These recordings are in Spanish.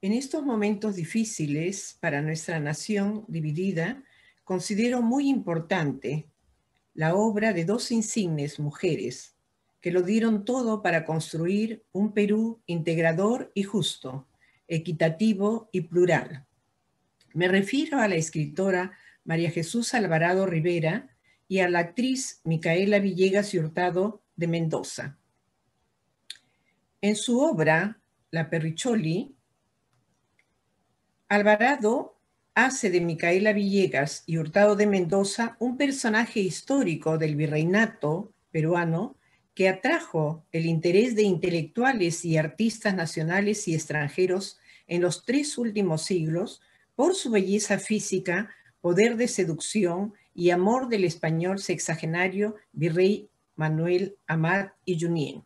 En estos momentos difíciles para nuestra nación dividida, considero muy importante la obra de dos insignes mujeres que lo dieron todo para construir un Perú integrador y justo, equitativo y plural. Me refiero a la escritora María Jesús Alvarado Rivera y a la actriz Micaela Villegas Hurtado de Mendoza. En su obra, La Perricholi, Alvarado hace de Micaela Villegas y Hurtado de Mendoza un personaje histórico del virreinato peruano que atrajo el interés de intelectuales y artistas nacionales y extranjeros en los tres últimos siglos por su belleza física, poder de seducción y amor del español sexagenario virrey Manuel Amat y Junín.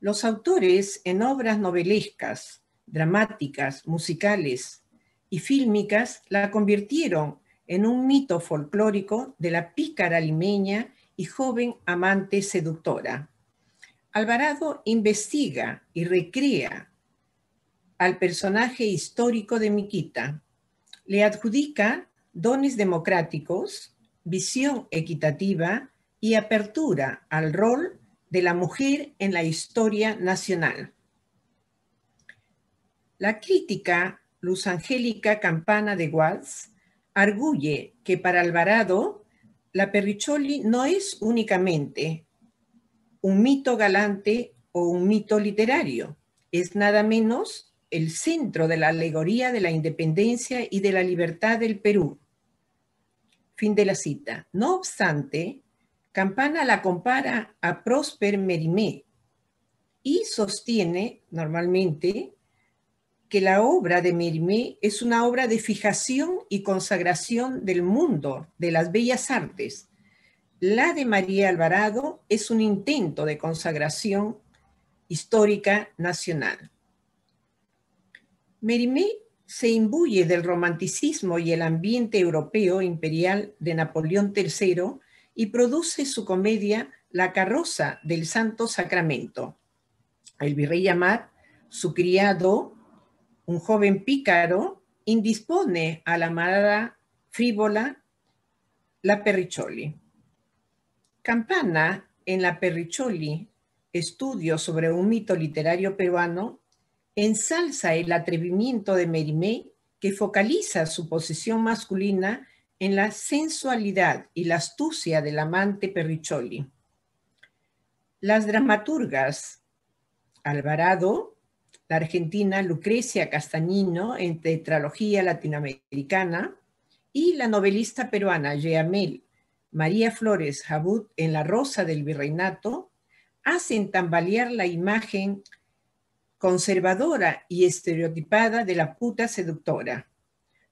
Los autores en obras novelescas, dramáticas, musicales y fílmicas la convirtieron en un mito folclórico de la pícara limeña y joven amante seductora. Alvarado investiga y recrea al personaje histórico de Miquita. Le adjudica dones democráticos, visión equitativa y apertura al rol de la mujer en la historia nacional. La crítica Luz Angélica Campana de Guals arguye que para Alvarado la Perricholi no es únicamente un mito galante o un mito literario, es nada menos el centro de la alegoría de la independencia y de la libertad del Perú. Fin de la cita. No obstante, Campana la compara a Prosper Merimé y sostiene normalmente la obra de Mérimée es una obra de fijación y consagración del mundo, de las bellas artes. La de María Alvarado es un intento de consagración histórica nacional. Merimé se imbuye del romanticismo y el ambiente europeo imperial de Napoleón III y produce su comedia La carroza del Santo Sacramento. El virrey Amat, su criado, un joven pícaro indispone a la amada frívola la perricholi. Campana en la perricholi, estudio sobre un mito literario peruano, ensalza el atrevimiento de Merimée que focaliza su posición masculina en la sensualidad y la astucia del amante perricholi. Las dramaturgas Alvarado, argentina Lucrecia Castañino en Tetralogía Latinoamericana y la novelista peruana Yeamel María Flores Jabut en La Rosa del Virreinato hacen tambalear la imagen conservadora y estereotipada de la puta seductora.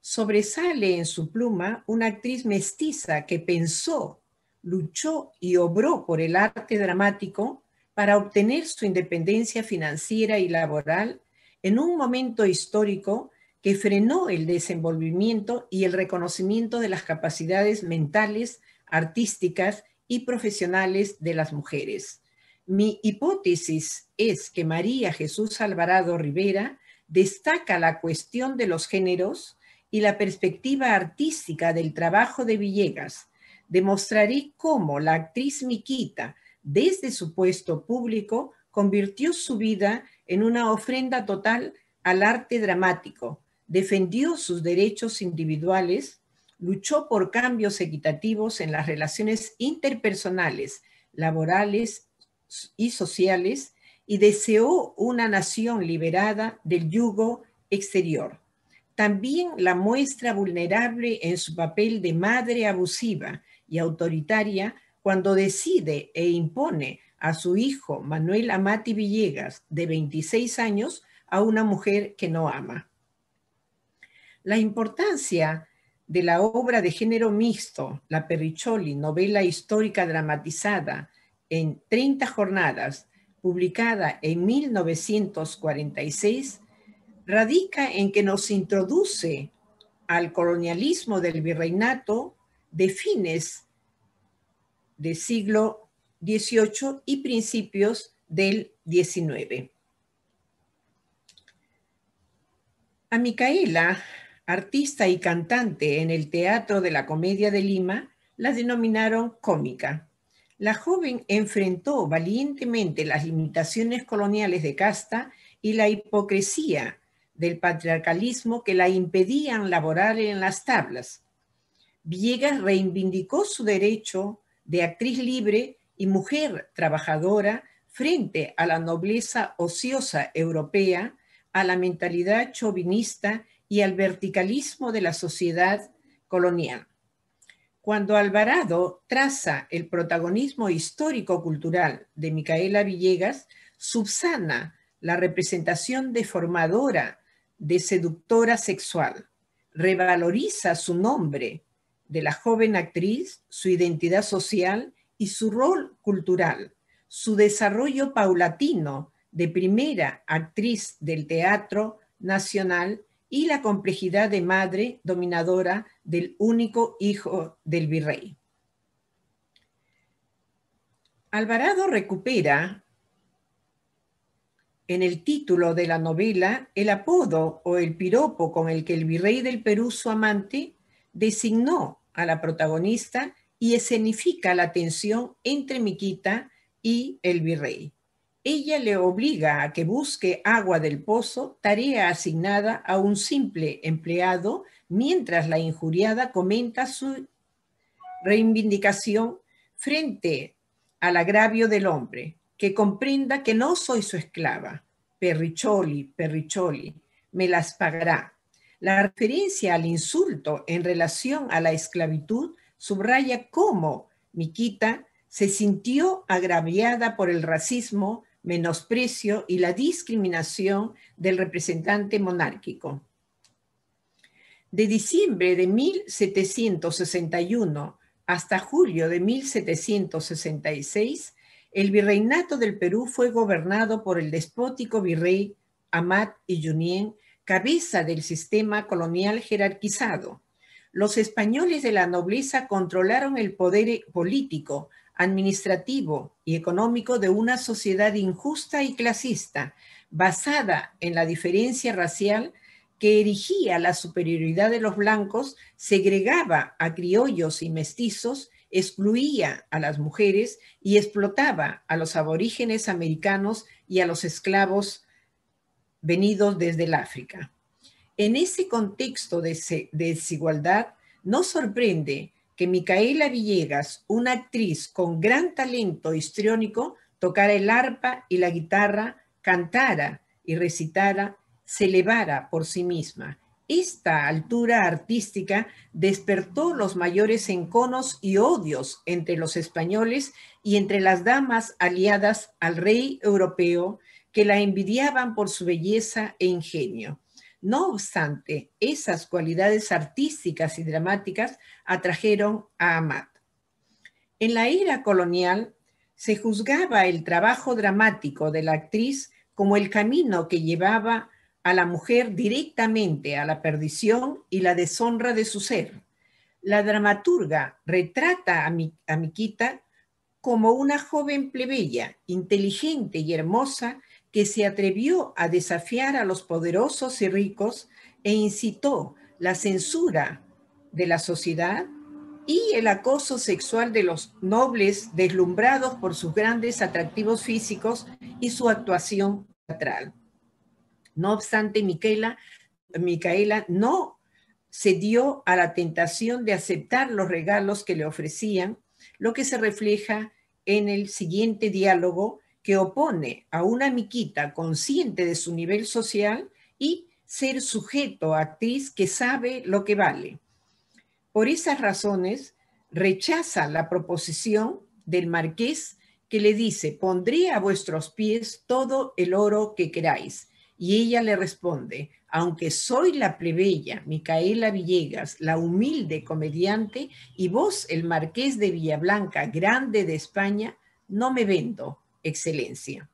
Sobresale en su pluma una actriz mestiza que pensó, luchó y obró por el arte dramático para obtener su independencia financiera y laboral en un momento histórico que frenó el desenvolvimiento y el reconocimiento de las capacidades mentales, artísticas y profesionales de las mujeres. Mi hipótesis es que María Jesús Alvarado Rivera destaca la cuestión de los géneros y la perspectiva artística del trabajo de Villegas. Demostraré cómo la actriz Miquita desde su puesto público, convirtió su vida en una ofrenda total al arte dramático, defendió sus derechos individuales, luchó por cambios equitativos en las relaciones interpersonales, laborales y sociales, y deseó una nación liberada del yugo exterior. También la muestra vulnerable en su papel de madre abusiva y autoritaria cuando decide e impone a su hijo Manuel Amati Villegas, de 26 años, a una mujer que no ama. La importancia de la obra de género mixto, La Perricholi, novela histórica dramatizada en 30 jornadas, publicada en 1946, radica en que nos introduce al colonialismo del virreinato de fines del siglo XVIII y principios del XIX. A Micaela, artista y cantante en el Teatro de la Comedia de Lima, la denominaron cómica. La joven enfrentó valientemente las limitaciones coloniales de casta y la hipocresía del patriarcalismo que la impedían laborar en las tablas. Villegas reivindicó su derecho de actriz libre y mujer trabajadora frente a la nobleza ociosa europea, a la mentalidad chauvinista y al verticalismo de la sociedad colonial. Cuando Alvarado traza el protagonismo histórico-cultural de Micaela Villegas, subsana la representación deformadora de seductora sexual, revaloriza su nombre de la joven actriz, su identidad social y su rol cultural, su desarrollo paulatino de primera actriz del teatro nacional y la complejidad de madre dominadora del único hijo del virrey. Alvarado recupera en el título de la novela el apodo o el piropo con el que el virrey del Perú, su amante, designó a la protagonista y escenifica la tensión entre Miquita y el virrey. Ella le obliga a que busque agua del pozo, tarea asignada a un simple empleado, mientras la injuriada comenta su reivindicación frente al agravio del hombre, que comprenda que no soy su esclava. Perricholi, Perricholi, me las pagará, la referencia al insulto en relación a la esclavitud subraya cómo Miquita se sintió agraviada por el racismo, menosprecio y la discriminación del representante monárquico. De diciembre de 1761 hasta julio de 1766, el virreinato del Perú fue gobernado por el despótico virrey Amat y cabeza del sistema colonial jerarquizado. Los españoles de la nobleza controlaron el poder político, administrativo y económico de una sociedad injusta y clasista, basada en la diferencia racial que erigía la superioridad de los blancos, segregaba a criollos y mestizos, excluía a las mujeres y explotaba a los aborígenes americanos y a los esclavos venidos desde el África. En ese contexto de desigualdad, no sorprende que Micaela Villegas, una actriz con gran talento histriónico, tocara el arpa y la guitarra, cantara y recitara, se elevara por sí misma. Esta altura artística despertó los mayores enconos y odios entre los españoles y entre las damas aliadas al rey europeo que la envidiaban por su belleza e ingenio. No obstante, esas cualidades artísticas y dramáticas atrajeron a Amat. En la era colonial se juzgaba el trabajo dramático de la actriz como el camino que llevaba a la mujer directamente a la perdición y la deshonra de su ser. La dramaturga retrata a, Miquita como una joven plebeya, inteligente y hermosa, que se atrevió a desafiar a los poderosos y ricos e incitó la censura de la sociedad y el acoso sexual de los nobles deslumbrados por sus grandes atractivos físicos y su actuación teatral. No obstante, Micaela, no cedió a la tentación de aceptar los regalos que le ofrecían, lo que se refleja en el siguiente diálogo que opone a una miquita consciente de su nivel social y ser sujeto a actriz que sabe lo que vale. Por esas razones, rechaza la proposición del marqués que le dice, pondré a vuestros pies todo el oro que queráis. Y ella le responde, aunque soy la plebeya Micaela Villegas, la humilde comediante, y vos el marqués de Villablanca, grande de España, no me vendo, excelencia.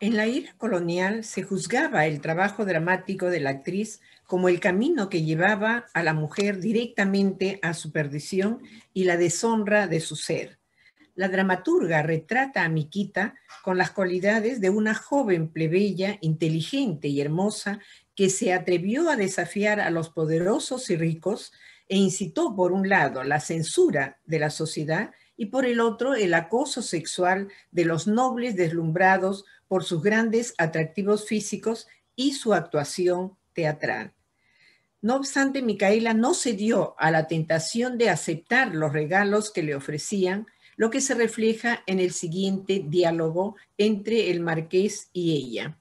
En la era colonial se juzgaba el trabajo dramático de la actriz como el camino que llevaba a la mujer directamente a su perdición y la deshonra de su ser. La dramaturga retrata a Miquita con las cualidades de una joven plebeya, inteligente y hermosa, que se atrevió a desafiar a los poderosos y ricos e incitó, por un lado, la censura de la sociedad y por el otro el acoso sexual de los nobles deslumbrados por sus grandes atractivos físicos y su actuación teatral. No obstante, Micaela no cedió a la tentación de aceptar los regalos que le ofrecían, lo que se refleja en el siguiente diálogo entre el marqués y ella.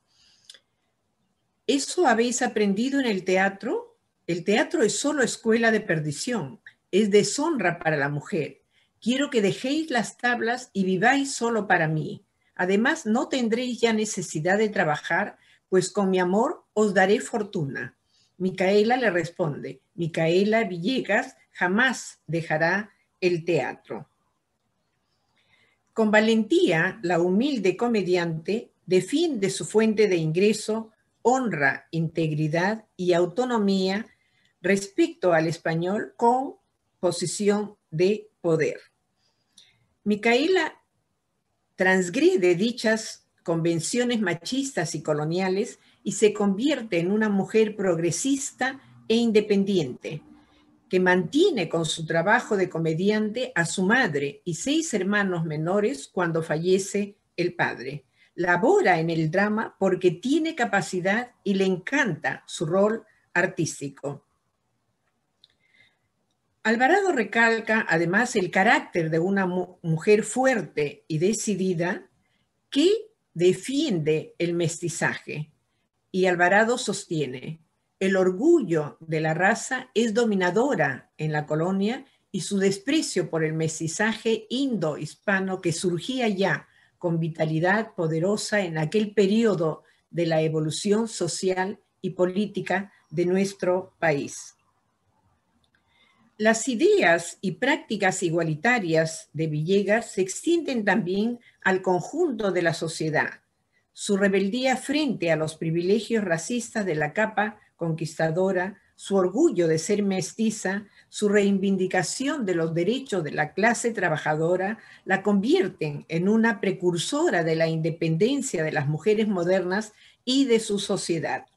¿Eso habéis aprendido en el teatro? El teatro es solo escuela de perdición, es deshonra para la mujer. Quiero que dejéis las tablas y viváis solo para mí. Además, no tendréis ya necesidad de trabajar, pues con mi amor os daré fortuna. Micaela le responde, Micaela Villegas jamás dejará el teatro. Con valentía, la humilde comediante defiende su fuente de ingreso, honra, integridad y autonomía respecto al español con posición de poder. Micaela transgrede dichas convenciones machistas y coloniales y se convierte en una mujer progresista e independiente, que mantiene con su trabajo de comediante a su madre y seis hermanos menores cuando fallece el padre. Labora en el drama porque tiene capacidad y le encanta su rol artístico. Alvarado recalca además el carácter de una mujer fuerte y decidida que defiende el mestizaje. Y Alvarado sostiene, el orgullo de la raza es dominadora en la colonia y su desprecio por el mestizaje indo-hispano que surgía ya con vitalidad poderosa en aquel periodo de la evolución social y política de nuestro país. Las ideas y prácticas igualitarias de Villegas se extienden también al conjunto de la sociedad. Su rebeldía frente a los privilegios racistas de la capa conquistadora, su orgullo de ser mestiza, su reivindicación de los derechos de la clase trabajadora la convierten en una precursora de la independencia de las mujeres modernas y de su sociedad.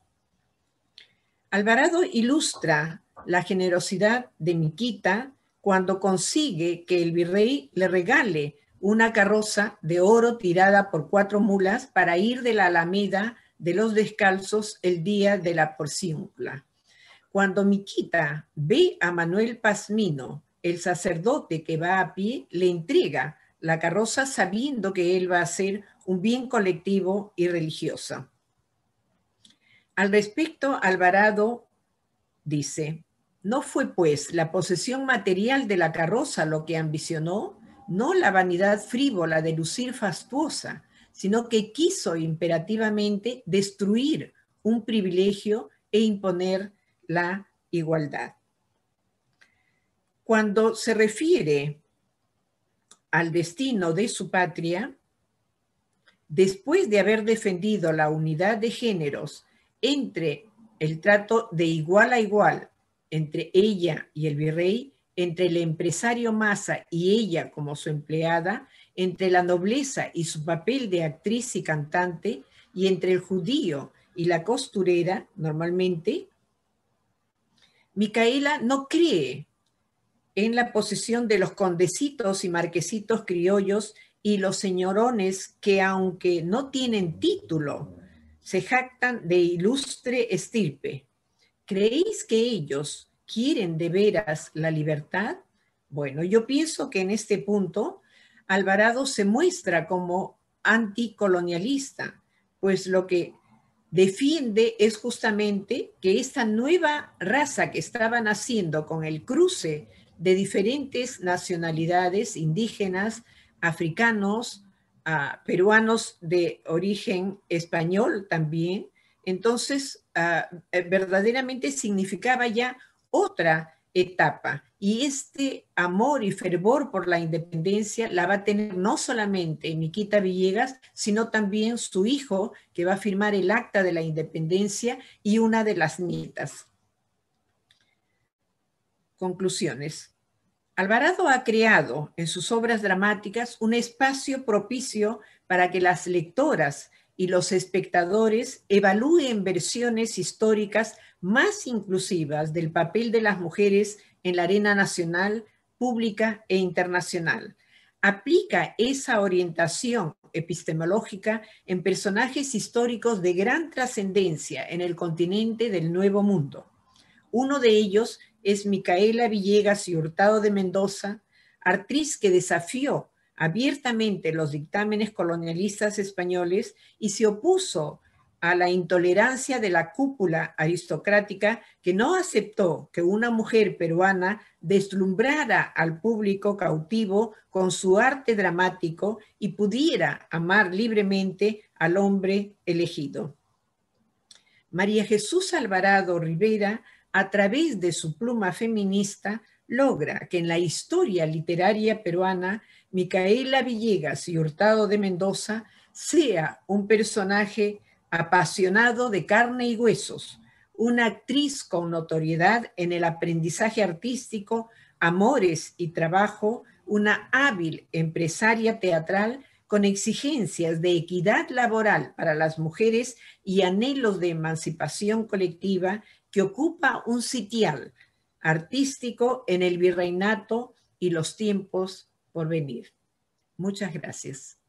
Alvarado ilustra la generosidad de Miquita cuando consigue que el virrey le regale una carroza de oro tirada por cuatro mulas para ir de la Alameda de los Descalzos el día de la porciúncula. Cuando Miquita ve a Manuel Pazmino, el sacerdote que va a pie, le entrega la carroza sabiendo que él va a ser un bien colectivo y religioso. Al respecto, Alvarado dice, no fue pues la posesión material de la carroza lo que ambicionó, no la vanidad frívola de lucir fastuosa, sino que quiso imperativamente destruir un privilegio e imponer la igualdad. Cuando se refiere al destino de su patria, después de haber defendido la unidad de géneros entre el trato de igual a igual entre ella y el virrey, entre el empresario Massa y ella como su empleada, entre la nobleza y su papel de actriz y cantante, y entre el judío y la costurera, normalmente, Micaela no cree en la posición de los condecitos y marquesitos criollos y los señorones que, aunque no tienen título, se jactan de ilustre estirpe. ¿Creéis que ellos quieren de veras la libertad? Bueno, yo pienso que en este punto Alvarado se muestra como anticolonialista, pues lo que defiende es justamente que esta nueva raza que estaban haciendo con el cruce de diferentes nacionalidades indígenas, africanos, ah, peruanos de origen español también, entonces, ah, eh, verdaderamente significaba ya otra etapa y este amor y fervor por la independencia la va a tener no solamente Miquita Villegas, sino también su hijo, que va a firmar el acta de la independencia y una de las nietas. Conclusiones. Alvarado ha creado en sus obras dramáticas un espacio propicio para que las lectoras y los espectadores evalúen versiones históricas más inclusivas del papel de las mujeres en la arena nacional, pública e internacional. Aplica esa orientación epistemológica en personajes históricos de gran trascendencia en el continente del Nuevo Mundo. Uno de ellos es Micaela Villegas y Hurtado de Mendoza, actriz que desafió abiertamente los dictámenes colonialistas españoles y se opuso a la intolerancia de la cúpula aristocrática que no aceptó que una mujer peruana deslumbrara al público cautivo con su arte dramático y pudiera amar libremente al hombre elegido. María Jesús Alvarado Rivera, a través de su pluma feminista, logra que en la historia literaria peruana Micaela Villegas y Hurtado de Mendoza sea un personaje apasionado de carne y huesos, una actriz con notoriedad en el aprendizaje artístico, amores y trabajo, una hábil empresaria teatral con exigencias de equidad laboral para las mujeres y anhelos de emancipación colectiva que ocupa un sitial artístico en el virreinato y los tiempos por venir. Muchas gracias.